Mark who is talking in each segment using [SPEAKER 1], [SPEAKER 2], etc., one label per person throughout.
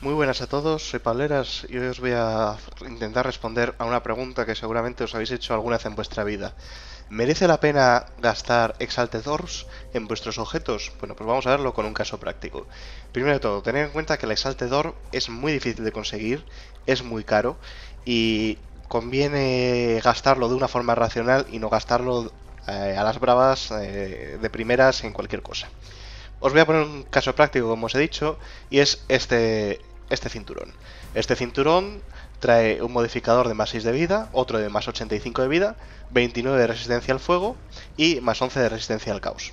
[SPEAKER 1] Muy buenas a todos, soy Paleras y hoy os voy a intentar responder a una pregunta que seguramente os habéis hecho alguna vez en vuestra vida. ¿Merece la pena gastar Exalted en vuestros objetos? Bueno, pues vamos a verlo con un caso práctico. Primero de todo, tened en cuenta que el Exalted es muy difícil de conseguir, es muy caro y conviene gastarlo de una forma racional y no gastarlo eh, a las bravas eh, de primeras en cualquier cosa. Os voy a poner un caso práctico, como os he dicho, y es este este cinturón. Este cinturón trae un modificador de más 6 de vida, otro de más 85 de vida, 29 de resistencia al fuego y más 11 de resistencia al caos.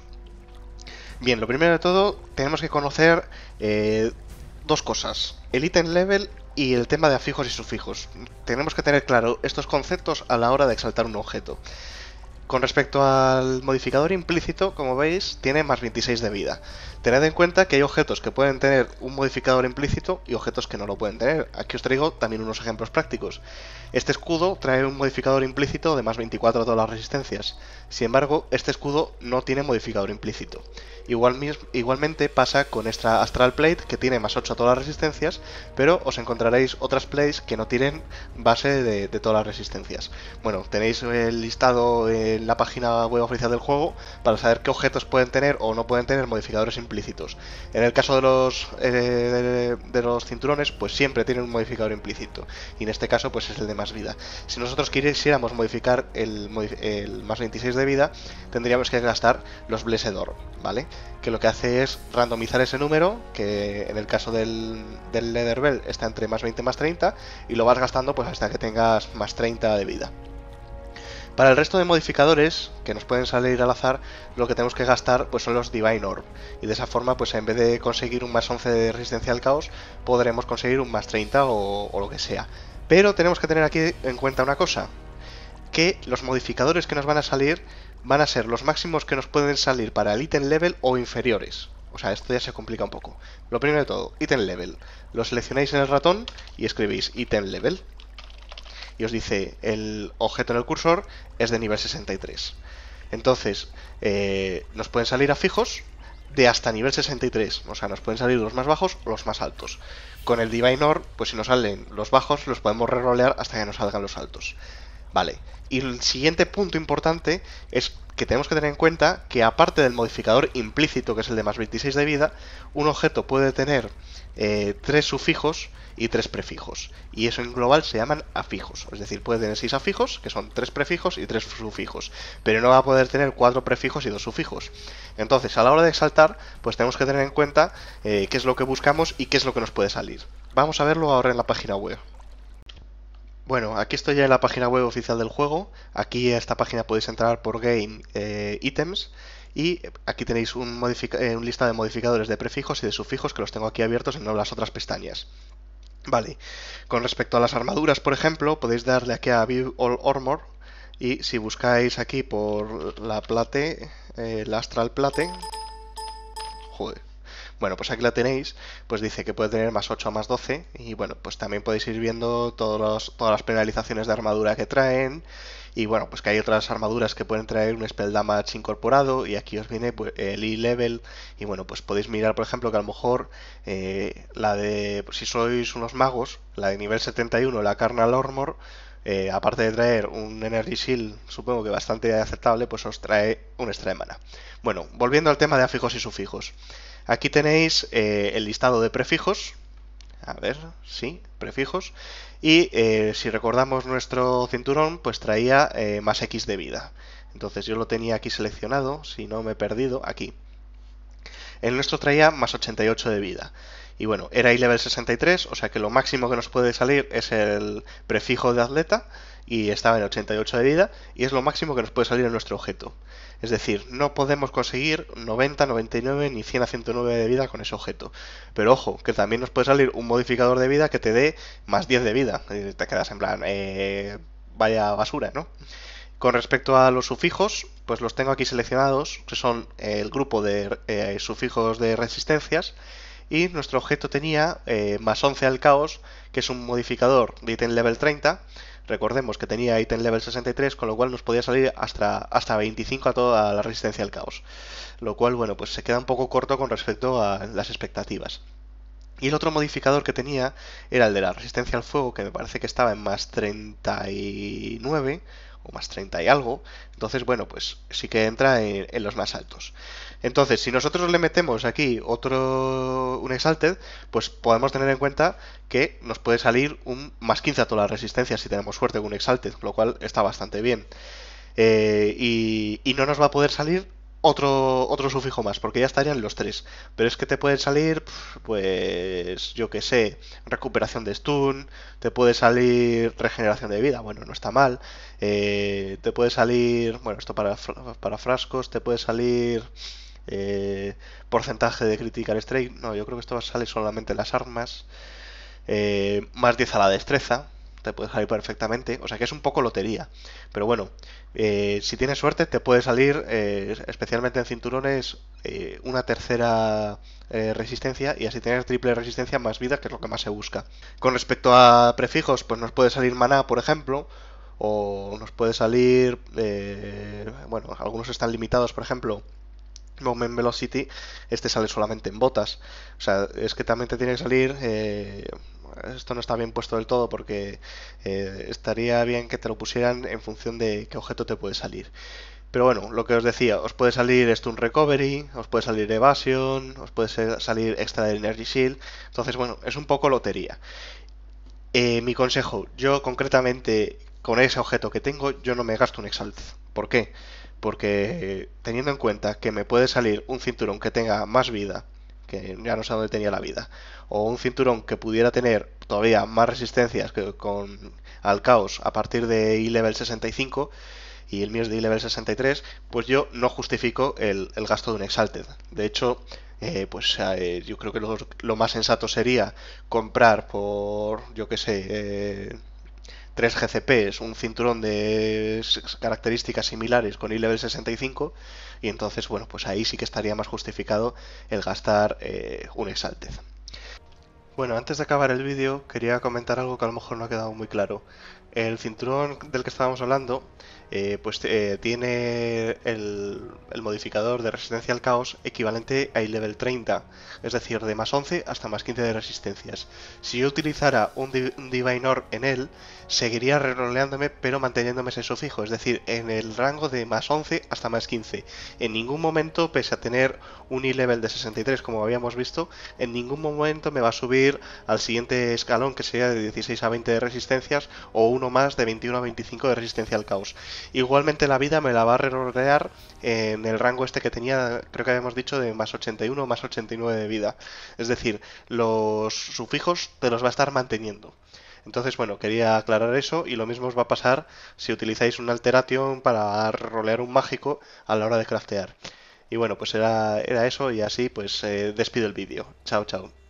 [SPEAKER 1] Bien, lo primero de todo, tenemos que conocer eh, dos cosas, el ítem level y el tema de afijos y sufijos. Tenemos que tener claro estos conceptos a la hora de exaltar un objeto. Con respecto al modificador implícito, como veis, tiene más 26 de vida. Tened en cuenta que hay objetos que pueden tener un modificador implícito y objetos que no lo pueden tener. Aquí os traigo también unos ejemplos prácticos. Este escudo trae un modificador implícito de más 24 a todas las resistencias. Sin embargo, este escudo no tiene modificador implícito. Igual, igualmente pasa con esta Astral Plate, que tiene más 8 a todas las resistencias, pero os encontraréis otras plates que no tienen base de, de todas las resistencias. Bueno, tenéis el listado en la página web oficial del juego para saber qué objetos pueden tener o no pueden tener modificadores implícitos. En el caso de los, eh, de, los cinturones, pues siempre tienen un modificador implícito y en este caso pues es el de más vida. Si nosotros quisiéramos modificar el, más 26 de vida, tendríamos que gastar los Blessedor, ¿vale? Que lo que hace es randomizar ese número, que en el caso del, del está entre más 20 más 30 y lo vas gastando pues hasta que tengas más 30 de vida. Para el resto de modificadores, que nos pueden salir al azar, lo que tenemos que gastar pues, son los Divine Orb. Y de esa forma, pues en vez de conseguir un más 11 de resistencia al caos, podremos conseguir un más 30 o, o lo que sea. Pero tenemos que tener aquí en cuenta una cosa, que los modificadores que nos van a salir van a ser los máximos que nos pueden salir para el ítem level o inferiores. O sea, esto ya se complica un poco. Lo primero de todo, ítem level. Lo seleccionáis en el ratón y escribís ítem level y os dice el objeto en el cursor es de nivel 63. Entonces, eh, nos pueden salir a fijos de hasta nivel 63, o sea, nos pueden salir los más bajos o los más altos. Con el Divine pues si nos salen los bajos, los podemos rerolear hasta que nos salgan los altos. Vale. Y el siguiente punto importante es que tenemos que tener en cuenta que aparte del modificador implícito, que es el de más 26 de vida, un objeto puede tener eh, tres sufijos y tres prefijos. Y eso en global se llaman afijos. Es decir, puede tener seis afijos, que son tres prefijos y tres sufijos. Pero no va a poder tener cuatro prefijos y dos sufijos. Entonces, a la hora de exaltar, pues tenemos que tener en cuenta eh, qué es lo que buscamos y qué es lo que nos puede salir. Vamos a verlo ahora en la página web. Bueno, aquí estoy ya en la página web oficial del juego. Aquí a esta página podéis entrar por Game Items. Eh, y aquí tenéis un, eh, lista de modificadores de prefijos y de sufijos que los tengo aquí abiertos en las otras pestañas. Vale, con respecto a las armaduras, por ejemplo, podéis darle aquí a View All Armor. Y si buscáis aquí por la plate, eh, Astral Plate. Joder, bueno, pues aquí la tenéis, pues dice que puede tener más 8 a más 12 y bueno, pues también podéis ir viendo todas las penalizaciones de armadura que traen y bueno, pues que hay otras armaduras que pueden traer un spell damage incorporado y aquí os viene pues, el e-level y bueno, pues podéis mirar por ejemplo que a lo mejor eh, la de, pues, si sois unos magos, la de nivel 71, la Carnal Armor, eh, aparte de traer un Energy Shield, supongo que bastante aceptable, pues os trae un extra de mana. Bueno, volviendo al tema de afijos y sufijos. Aquí tenéis eh, el listado de prefijos. A ver, sí, prefijos. Y eh, si recordamos nuestro cinturón, pues traía eh, más X de vida. Entonces yo lo tenía aquí seleccionado, si no me he perdido, aquí. El nuestro traía más 88 de vida. Y bueno, era level 63, o sea que lo máximo que nos puede salir es el prefijo de atleta y estaba en 88 de vida y es lo máximo que nos puede salir en nuestro objeto. Es decir, no podemos conseguir 90, 99 ni 100 a 109 de vida con ese objeto. Pero ojo, que también nos puede salir un modificador de vida que te dé más 10 de vida. te quedas en plan, eh, vaya basura, ¿no? Con respecto a los sufijos, pues los tengo aquí seleccionados, que son el grupo de eh, sufijos de resistencias y nuestro objeto tenía eh, más 11 al caos, que es un modificador de ítem level 30. Recordemos que tenía ítem level 63, con lo cual nos podía salir hasta, hasta 25 a toda la resistencia al caos. Lo cual, bueno, pues se queda un poco corto con respecto a las expectativas. Y el otro modificador que tenía era el de la resistencia al fuego, que me parece que estaba en más 39 o más 30 y algo. Entonces, bueno, pues sí que entra en, los más altos. Entonces, si nosotros le metemos aquí otro, un Exalted, pues podemos tener en cuenta que nos puede salir un más 15 a toda la resistencia si tenemos suerte con un Exalted, lo cual está bastante bien. Eh, y no nos va a poder salir otro, otro sufijo más, porque ya estarían los tres. Pero es que te pueden salir, pues, yo que sé, recuperación de stun, te puede salir regeneración de vida, bueno, no está mal. Eh, te puede salir, bueno, esto para, frascos, te puede salir eh, porcentaje de critical strike. No, yo creo que esto va salir solamente las armas. Eh, más 10 a la destreza, te puede salir perfectamente. O sea que es un poco lotería. Pero bueno, eh, si tienes suerte, te puede salir, eh, especialmente en cinturones, eh, una tercera resistencia y así tener triple resistencia más vida, que es lo que más se busca. Con respecto a prefijos, pues nos puede salir maná, por ejemplo. O nos puede salir, bueno, algunos están limitados, por ejemplo, Moment Velocity, este sale solamente en botas. O sea, es que también te tiene que salir, esto no está bien puesto del todo porque eh, estaría bien que te lo pusieran en función de qué objeto te puede salir. Pero bueno, lo que os decía, os puede salir Stun Recovery, os puede salir Evasion, os puede salir Extra Energy Shield. Entonces, bueno, es un poco lotería. Eh, mi consejo, yo concretamente con ese objeto que tengo, yo no me gasto un Exalt. ¿Por qué? Porque teniendo en cuenta que me puede salir un cinturón que tenga más vida que ya no sé dónde tenía la vida, o un cinturón que pudiera tener todavía más resistencias que con, al caos a partir de level 65, y el mío es de level 63, pues yo no justifico el, gasto de un Exalted. De hecho, eh, pues eh, yo creo que lo, más sensato sería comprar por, yo qué sé, eh, Tres GCPs, un cinturón de características similares con i 65 y entonces, bueno, pues ahí sí que estaría más justificado el gastar eh, un Exalted. Bueno, antes de acabar el vídeo quería comentar algo que a lo mejor no ha quedado muy claro. El cinturón del que estábamos hablando, eh, pues eh, tiene el, modificador de resistencia al caos equivalente a level 30, es decir, de más 11 hasta más 15 de resistencias. Si yo utilizara un, Divine Orb en él, seguiría reroleándome pero manteniéndome su fijo, es decir, en el rango de más 11 hasta más 15. En ningún momento, pese a tener un e-level de 63 como habíamos visto, en ningún momento me va a subir al siguiente escalón que sería de 16 a 20 de resistencias o uno más de 21 a 25 de resistencia al caos. Igualmente la vida me la va a re-rolear en el rango este que tenía, creo que habíamos dicho, de más 81 más 89 de vida. Es decir, los sufijos te los va a estar manteniendo. Entonces, bueno, quería aclarar eso y lo mismo os va a pasar si utilizáis un alteración para rolear un mágico a la hora de craftear. Y bueno, pues era, eso y así pues eh, despido el vídeo. Chao, chao.